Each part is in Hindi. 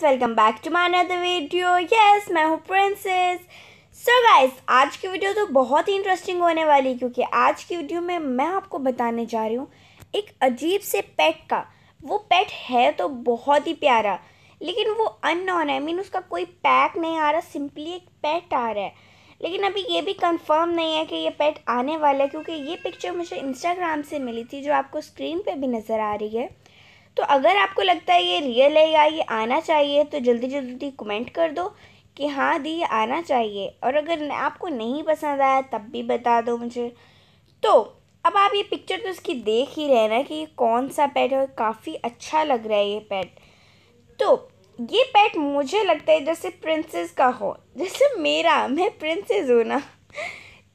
guys welcome back to my another video yes मैं हूँ प्रिंसेस सो गाइस आज की वीडियो तो बहुत ही इंटरेस्टिंग होने वाली है क्योंकि आज की वीडियो में मैं आपको बताने जा रही हूँ एक अजीब से पेट का वो पेट है तो बहुत ही प्यारा लेकिन वो अननोन है मीन उसका कोई पैक नहीं आ रहा सिंपली एक पेट आ रहा है लेकिन अभी ये भी कंफर्म नहीं है कि ये पेट आने वाला है क्योंकि ये पिक्चर मुझे इंस्टाग्राम से मिली थी जो आपको स्क्रीन पे भी नज़र आ रही है तो अगर आपको लगता है ये रियल है या ये आना चाहिए तो जल्दी जल्दी कमेंट कर दो कि हाँ दी आना चाहिए और अगर आपको नहीं पसंद आया तब भी बता दो मुझे तो अब आप ये पिक्चर तो उसकी देख ही रहे ना कि ये कौन सा पेट है काफ़ी अच्छा लग रहा है ये पेट तो ये पेट मुझे लगता है जैसे प्रिंसेस का हो जैसे मेरा मैं प्रिंसेस हूँ ना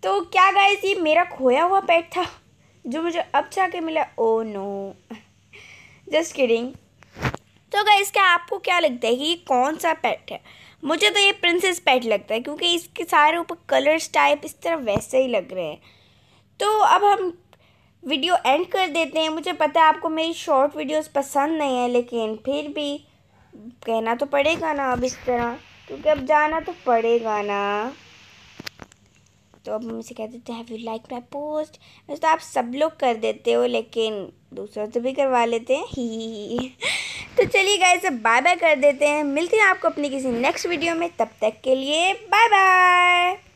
तो क्या गाय ये मेरा खोया हुआ पेट था जो मुझे अब जाके मिला oh oh no just kidding तो अगर इसका आपको क्या लगता है कि ये कौन सा पेट है मुझे तो ये प्रिंसेस पेट लगता है क्योंकि इसके सारे ऊपर कलर्स टाइप इस तरह वैसे ही लग रहे हैं तो अब हम वीडियो एंड कर देते हैं मुझे पता है आपको मेरी शॉर्ट वीडियोस पसंद नहीं है लेकिन फिर भी कहना तो पड़ेगा ना अब इस तरह क्योंकि अब जाना तो पड़ेगा ना तो अब मम्मी से कह देते हैं यू लाइक माई पोस्ट तो आप सब लोग कर देते हो लेकिन दूसरों से भी करवा लेते हैं ही तो चलिए गाय अब बाय बाय कर देते हैं मिलते हैं आपको अपनी किसी नेक्स्ट वीडियो में तब तक के लिए बाय बाय